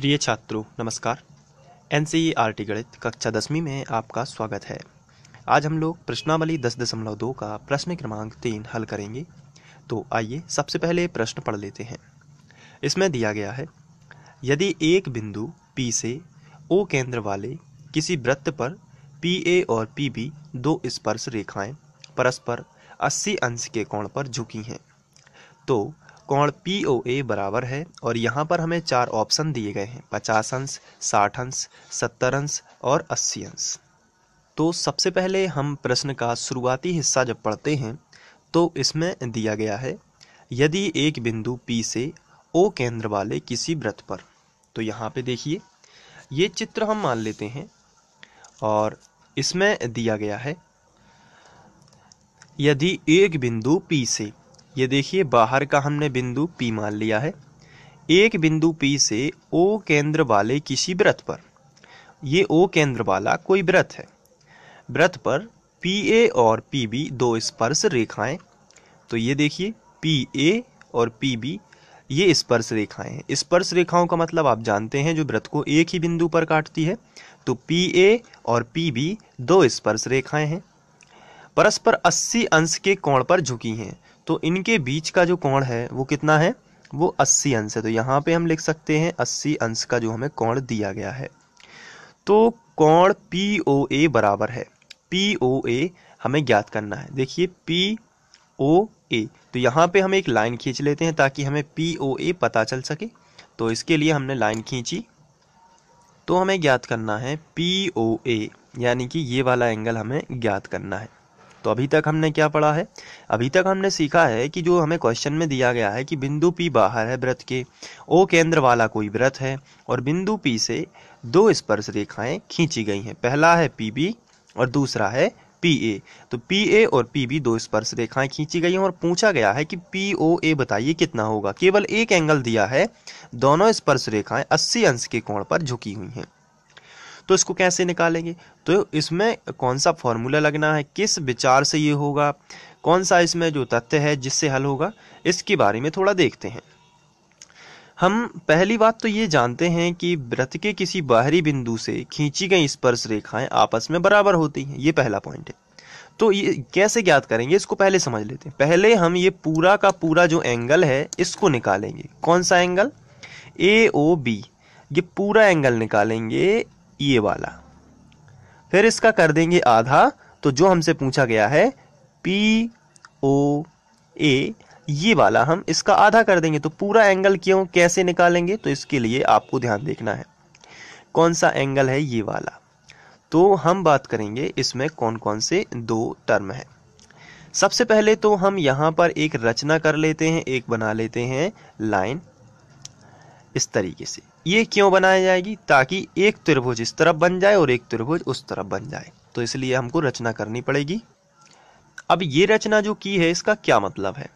प्रिय छात्रों नमस्कार एन सी गणित कक्षा दसवीं में आपका स्वागत है आज हम लोग प्रश्नावली दस दशमलव दो का प्रश्न क्रमांक तीन हल करेंगे तो आइए सबसे पहले प्रश्न पढ़ लेते हैं इसमें दिया गया है यदि एक बिंदु P से O केंद्र वाले किसी वृत्त पर पी ए और पी बी दो स्पर्श रेखाएं परस्पर 80 अंश के कोण पर झुकी हैं तो कोण पी ओ ए बराबर है और यहाँ पर हमें चार ऑप्शन दिए गए हैं पचास अंश साठ अंश सत्तर अंश और अस्सी अंश तो सबसे पहले हम प्रश्न का शुरुआती हिस्सा जब पढ़ते हैं तो इसमें दिया गया है यदि एक बिंदु पी से ओ केंद्र वाले किसी व्रत पर तो यहाँ पे देखिए ये चित्र हम मान लेते हैं और इसमें दिया गया है यदि एक बिंदु पी से ये देखिए बाहर का हमने बिंदु P मान लिया है एक बिंदु P से O केंद्र वाले किसी व्रत पर ये O केंद्र वाला कोई व्रत है व्रत पर PA और PB दो स्पर्श रेखाएं तो ये देखिए PA और PB ये स्पर्श रेखाएं हैं स्पर्श रेखाओं का मतलब आप जानते हैं जो व्रत को एक ही बिंदु पर काटती है तो PA और PB दो स्पर्श रेखाएं हैं परस्पर 80 अंश के कोण पर झुकी हैं तो इनके बीच का जो कोण है वो कितना है वो 80 अंश है तो यहाँ पे हम लिख सकते हैं 80 अंश का जो हमें कोण दिया गया है तो कोण पी ओ ए बराबर है पी ओ ए हमें ज्ञात करना है देखिए पी ओ ए तो यहाँ पे हम एक लाइन खींच लेते हैं ताकि हमें पी ओ ए पता चल सके तो इसके लिए हमने लाइन खींची तो हमें ज्ञात करना है पी ओ ए यानी कि ये वाला एंगल हमें ज्ञात करना है तो अभी तक हमने क्या पढ़ा है अभी तक हमने सीखा है कि जो हमें क्वेश्चन में दिया गया है कि बिंदु पी बाहर है व्रत के ओ केंद्र वाला कोई व्रत है और बिंदु पी से दो स्पर्श रेखाएं खींची गई हैं पहला है पी बी और दूसरा है पी ए तो पी ए और पी बी दो स्पर्श रेखाएं खींची गई हैं और पूछा गया है कि पी ओ ए बताइए कितना होगा केवल एक एंगल दिया है दोनों स्पर्श रेखाएं अस्सी अंश के कोण पर झुकी हुई हैं तो इसको कैसे निकालेंगे तो इसमें कौन सा फॉर्मूला लगना है किस विचार से ये होगा कौन सा इसमें जो तथ्य है जिससे हल होगा इसके बारे में थोड़ा देखते हैं हम पहली बात तो ये जानते हैं कि व्रत के किसी बाहरी बिंदु से खींची गई स्पर्श रेखाएं आपस में बराबर होती हैं ये पहला पॉइंट है तो ये कैसे ज्ञात करेंगे इसको पहले समझ लेते हैं पहले हम ये पूरा का पूरा जो एंगल है इसको निकालेंगे कौन सा एंगल ए ओ बी ये पूरा एंगल निकालेंगे ये वाला फिर इसका कर देंगे आधा तो जो हमसे पूछा गया है पी ओ ए ये वाला हम इसका आधा कर देंगे तो पूरा एंगल क्यों कैसे निकालेंगे तो इसके लिए आपको ध्यान देखना है कौन सा एंगल है ये वाला तो हम बात करेंगे इसमें कौन कौन से दो टर्म है सबसे पहले तो हम यहां पर एक रचना कर लेते हैं एक बना लेते हैं लाइन इस तरीके से ये क्यों बनाई जाएगी ताकि एक त्रिभुज इस तरफ बन जाए और एक त्रिभुज उस तरफ बन जाए तो इसलिए हमको रचना करनी पड़ेगी अब ये रचना जो की है इसका क्या मतलब है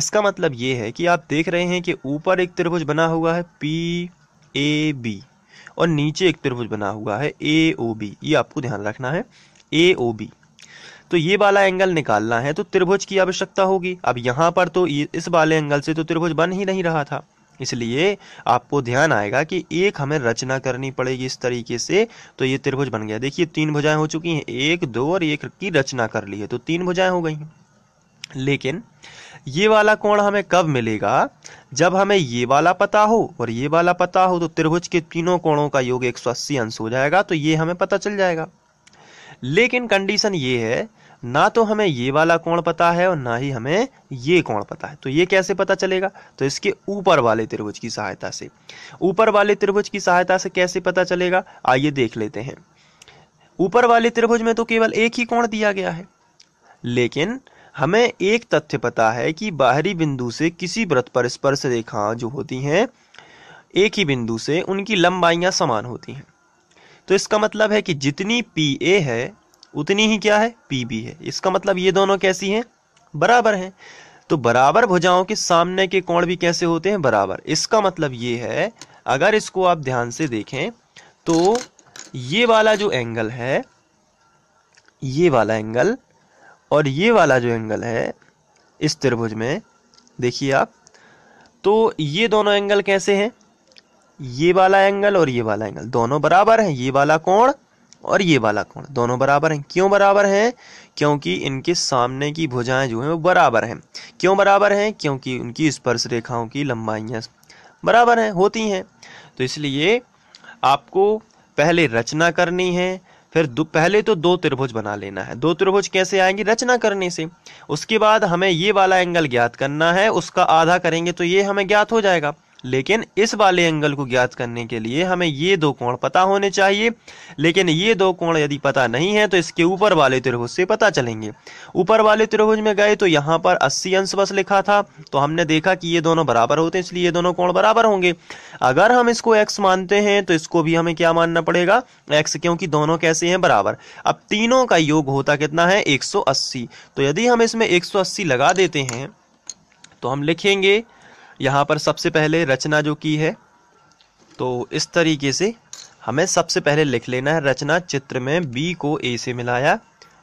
इसका मतलब ये है कि आप देख रहे हैं कि ऊपर एक त्रिभुज बना हुआ है पी ए बी और नीचे एक त्रिभुज बना हुआ है ए ओ बी ये आपको ध्यान रखना है ए ओ बी तो ये वाला एंगल निकालना है तो त्रिभुज की आवश्यकता होगी अब यहाँ पर तो इस वाले एंगल से तो त्रिभुज बन ही नहीं रहा था इसलिए आपको ध्यान आएगा कि एक हमें रचना करनी पड़ेगी इस तरीके से तो ये त्रिभुज बन गया देखिए तीन भुजाएं हो चुकी हैं एक दो और एक की रचना कर ली है तो तीन भुजाएं हो गई हैं लेकिन ये वाला कोण हमें कब मिलेगा जब हमें ये वाला पता हो और ये वाला पता हो तो त्रिभुज के तीनों कोणों का योग 180 अंश हो जाएगा तो ये हमें पता चल जाएगा लेकिन कंडीशन ये है ना तो हमें ये वाला कोण पता है और ना ही हमें ये कोण पता है तो ये कैसे पता चलेगा तो इसके ऊपर वाले त्रिभुज की सहायता से ऊपर वाले त्रिभुज की सहायता से कैसे पता चलेगा आइए देख लेते हैं ऊपर वाले त्रिभुज में तो केवल एक ही कोण दिया गया है लेकिन हमें एक तथ्य पता है कि बाहरी बिंदु से किसी व्रत पर स्पर्श रेखा जो होती हैं एक ही बिंदु से उनकी लंबाइयां समान होती हैं तो इसका मतलब है कि जितनी पी ए है उतनी ही क्या है पी भी है इसका मतलब ये दोनों कैसी हैं बराबर हैं तो बराबर भुजाओं के सामने के कोण भी कैसे होते हैं बराबर इसका मतलब ये है अगर इसको आप ध्यान से देखें तो ये वाला जो एंगल है ये वाला एंगल और ये वाला जो एंगल है इस त्रिभुज में देखिए आप तो ये दोनों एंगल कैसे हैं ये वाला एंगल और ये वाला एंगल दोनों बराबर हैं ये वाला कोण और ये वाला कोण दोनों बराबर हैं क्यों बराबर हैं क्योंकि इनके सामने की भुजाएं जो हैं वो बराबर हैं क्यों बराबर हैं क्योंकि उनकी स्पर्श रेखाओं की लंबाइयां बराबर हैं होती हैं तो इसलिए आपको पहले रचना करनी है फिर दो पहले तो दो त्रिभुज बना लेना है दो त्रिभुज कैसे आएंगे रचना करने से उसके बाद हमें ये वाला एंगल ज्ञात करना है उसका आधा करेंगे तो ये हमें ज्ञात हो जाएगा लेकिन इस वाले एंगल को ज्ञात करने के लिए हमें ये दो कोण पता होने चाहिए लेकिन ये दो कोण यदि पता नहीं है तो इसके ऊपर वाले त्रिभुज से पता चलेंगे ऊपर वाले त्रिभुज में गए तो यहाँ पर अस्सी अंश बस लिखा था तो हमने देखा कि ये दोनों बराबर होते हैं इसलिए ये दोनों कोण बराबर होंगे अगर हम इसको एक्स मानते हैं तो इसको भी हमें क्या मानना पड़ेगा एक्स क्योंकि दोनों कैसे हैं बराबर अब तीनों का योग होता कितना है एक तो यदि हम इसमें एक लगा देते हैं तो हम लिखेंगे यहाँ पर सबसे पहले रचना जो की है तो इस तरीके से हमें सबसे पहले लिख लेना है रचना चित्र में बी को ए से मिलाया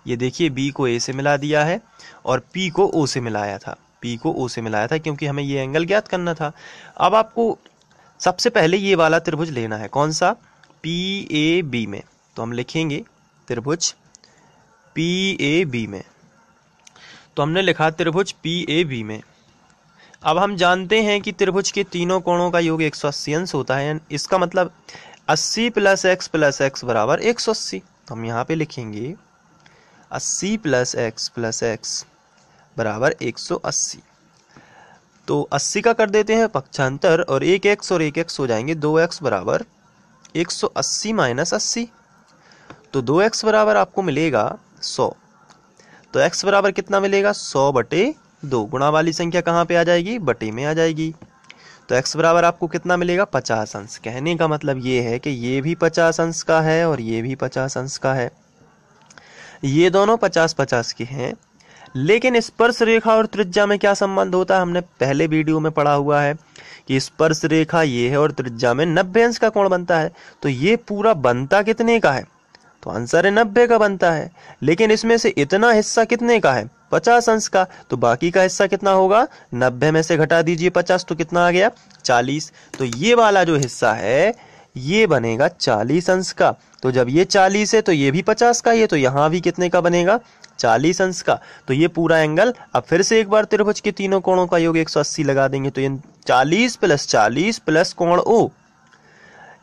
ये देखिए बी को ए से मिला दिया है और पी को ओ से मिलाया था पी को ओ से मिलाया था क्योंकि हमें ये एंगल ज्ञात करना था अब आपको सबसे पहले ये वाला त्रिभुज लेना है कौन सा पी ए बी में तो हम लिखेंगे त्रिभुज पी ए बी में तो हमने लिखा त्रिभुज पी ए बी में अब हम जानते हैं कि त्रिभुज के तीनों कोणों का योग एक सौ अस्सी अंश होता है इसका मतलब अस्सी प्लस एक्स प्लस एक्स बराबर एक सौ अस्सी तो हम यहाँ पे लिखेंगे अस्सी प्लस एक्स प्लस एक्स बराबर एक सौ अस्सी तो अस्सी का कर देते हैं पक्षांतर और एक एक्स और एक एक्स हो जाएंगे दो एक्स बराबर एक सौ अस्सी माइनस अस्सी तो दो एक्स बराबर आपको मिलेगा सौ तो एक्स बराबर कितना मिलेगा सौ बटे दो गुणा वाली संख्या कहाँ पे आ जाएगी बटे में आ जाएगी तो x बराबर आपको कितना मिलेगा पचास अंश कहने का मतलब ये है कि ये भी पचास अंश का है और ये भी पचास अंश का है ये दोनों पचास पचास के हैं लेकिन स्पर्श रेखा और त्रिज्या में क्या संबंध होता है हमने पहले वीडियो में पढ़ा हुआ है कि स्पर्श रेखा ये है और त्रिज्या में नब्बे अंश का कोण बनता है तो ये पूरा बनता कितने का है तो आंसर है नब्बे का बनता है लेकिन इसमें से इतना हिस्सा कितने का है पचास अंश का तो बाकी का हिस्सा कितना होगा नब्बे में से घटा दीजिए पचास तो कितना आ गया चालीस तो ये वाला जो हिस्सा है ये बनेगा चालीस अंश का तो जब ये चालीस है तो ये भी पचास का ये तो यहाँ भी कितने का बनेगा चालीस अंश का तो ये पूरा एंगल अब फिर से एक बार त्रिभुज के तीनों कोणों का योग एक सौ अस्सी लगा देंगे तो ये चालीस प्लस चालीस प्लस कोण ओ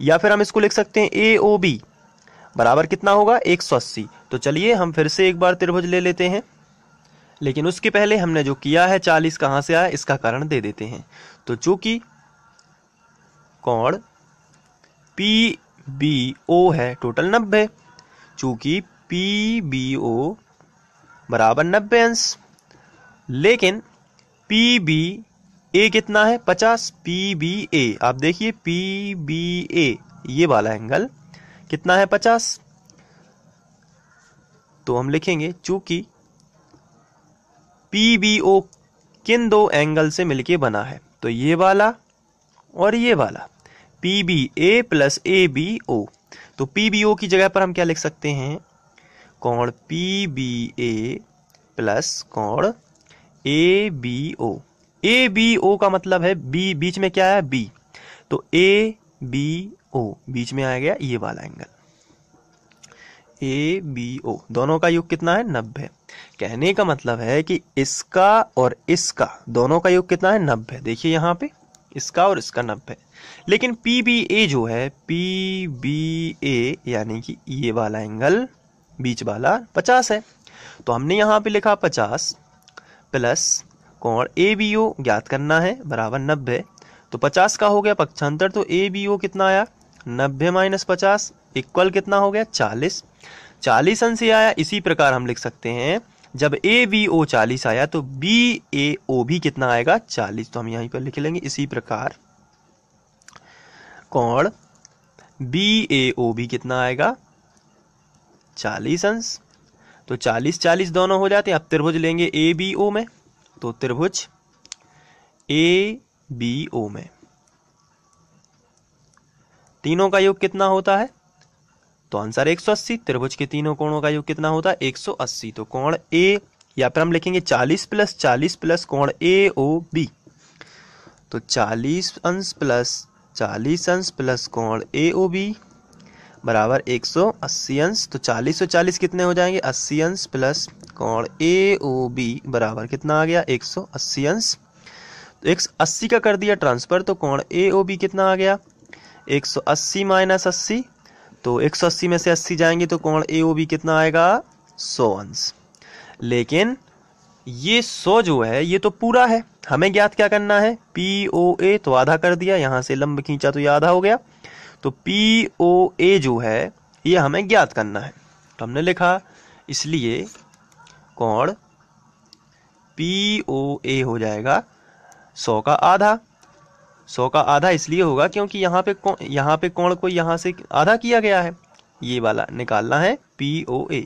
या फिर हम इसको लिख सकते हैं ए ओ बी बराबर कितना होगा एक सौ अस्सी तो चलिए हम फिर से एक बार त्रिभुज ले लेते हैं लेकिन उसके पहले हमने जो किया है चालीस कहाँ से आया इसका कारण दे देते हैं तो चूंकि कौड़ पी बी ओ है टोटल नब्बे चूंकि पी बी ओ बराबर नब्बे अंश लेकिन पी बी ए कितना है पचास पी बी ए आप देखिए पी बी ए ये वाला एंगल कितना है पचास तो हम लिखेंगे चूंकि पी बी ओ किन दो एंगल से मिलके बना है तो ये वाला और ये वाला P B A plus A B O तो पी बी ओ की जगह पर हम क्या लिख सकते हैं कोण पी बी ए प्लस कोण ए बी ओ ए बी ओ का मतलब है बी बीच में क्या है बी तो ए बी ओ बीच में आ गया ये वाला एंगल ए बी ओ दोनों का युग कितना है नब्बे कहने का मतलब है कि इसका और इसका दोनों का युग कितना है नब्बे देखिए यहाँ पे इसका और इसका नब्बे लेकिन पी बी ए जो है पी बी ए यानी कि ये वाला एंगल बीच वाला पचास है तो हमने यहाँ पे लिखा पचास प्लस कोण ए बी ओ ज्ञात करना है बराबर नब्बे तो पचास का हो गया पक्षांतर तो ए बी ओ कितना आया नब्बे माइनस पचास इक्वल कितना हो गया चालीस चालीस अंश आया इसी प्रकार हम लिख सकते हैं जब ए बी ओ चालीस आया तो बी ए ओ भी कितना आएगा चालीस तो हम यहीं पर लिख लेंगे इसी प्रकार कोण बी ए ओ भी कितना आएगा चालीस अंश तो चालीस चालीस दोनों हो जाते हैं अब त्रिभुज लेंगे ए बी ओ में तो त्रिभुज ए बी ओ में तीनों का योग कितना होता है तो आंसर 180 त्रिभुज के तीनों कोणों का योग कितना होता है 180 तो कोण ए या फिर हम लिखेंगे 40 प्लस 40 प्लस कोण ए ओ बी तो 40 अंश प्लस 40 अंश प्लस कोण ए ओ बी बराबर 180 अंश तो 40 सौ चालीस कितने हो जाएंगे 80 अंश प्लस कोण ए ओ बी बराबर कितना आ गया 180 अंश तो एक अस्सी का कर दिया ट्रांसफर तो कोण ए ओ बी कितना आ गया एक सौ अस्सी माइनस अस्सी तो एक सौ अस्सी में से अस्सी जाएंगे तो कोण ए ओ बी कितना आएगा सौ अंश लेकिन ये सौ जो है ये तो पूरा है हमें ज्ञात क्या करना है पी ओ ए तो आधा कर दिया यहां से लंब खींचा तो ये आधा हो गया तो पी ओ ए जो है ये हमें ज्ञात करना है तो हमने लिखा इसलिए कोण पी ओ ए हो जाएगा सौ का आधा सौ का आधा इसलिए होगा क्योंकि यहाँ पे यहाँ पे कोण को यहाँ से आधा किया गया है ये वाला निकालना है पी ओ ए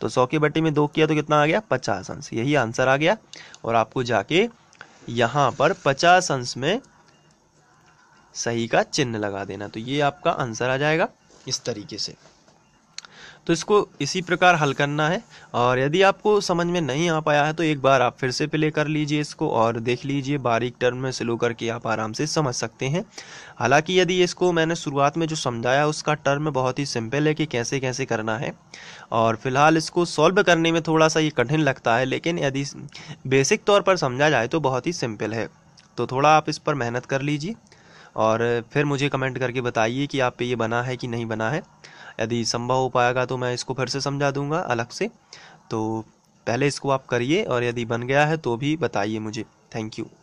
तो सौ के बट्टे में दो किया तो कितना आ गया पचास अंश यही आंसर आ गया और आपको जाके यहाँ पर पचास अंश में सही का चिन्ह लगा देना तो ये आपका आंसर आ जाएगा इस तरीके से तो इसको इसी प्रकार हल करना है और यदि आपको समझ में नहीं आ पाया है तो एक बार आप फिर से प्ले कर लीजिए इसको और देख लीजिए बारीक टर्म में स्लो करके आप आराम से समझ सकते हैं हालांकि यदि इसको मैंने शुरुआत में जो समझाया उसका टर्म बहुत ही सिंपल है कि कैसे कैसे करना है और फिलहाल इसको सॉल्व करने में थोड़ा सा ये कठिन लगता है लेकिन यदि बेसिक तौर पर समझा जाए तो बहुत ही सिंपल है तो थोड़ा आप इस पर मेहनत कर लीजिए और फिर मुझे कमेंट करके बताइए कि आप पे ये बना है कि नहीं बना है यदि संभव हो पाएगा तो मैं इसको फिर से समझा दूंगा अलग से तो पहले इसको आप करिए और यदि बन गया है तो भी बताइए मुझे थैंक यू